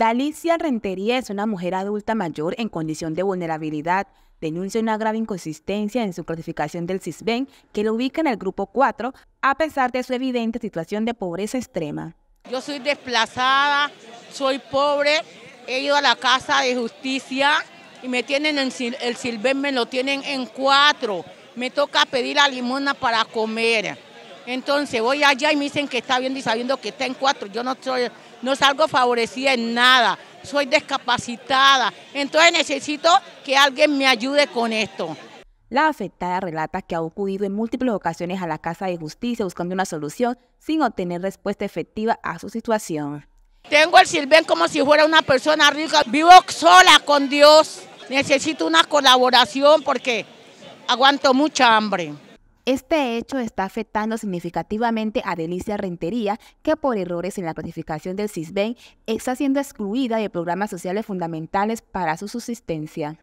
Dalicia Rentería es una mujer adulta mayor en condición de vulnerabilidad. Denuncia una grave inconsistencia en su clasificación del CISBEN que lo ubica en el grupo 4 a pesar de su evidente situación de pobreza extrema. Yo soy desplazada, soy pobre, he ido a la casa de justicia y me tienen en el CISBEN, me lo tienen en 4, Me toca pedir la limona para comer. Entonces voy allá y me dicen que está viendo y sabiendo que está en cuatro. Yo no, soy, no salgo favorecida en nada, soy discapacitada. Entonces necesito que alguien me ayude con esto. La afectada relata que ha acudido en múltiples ocasiones a la Casa de Justicia buscando una solución sin obtener respuesta efectiva a su situación. Tengo el Silven como si fuera una persona rica. Vivo sola con Dios. Necesito una colaboración porque aguanto mucha hambre. Este hecho está afectando significativamente a Delicia Rentería, que por errores en la planificación del CISBEN está siendo excluida de programas sociales fundamentales para su subsistencia.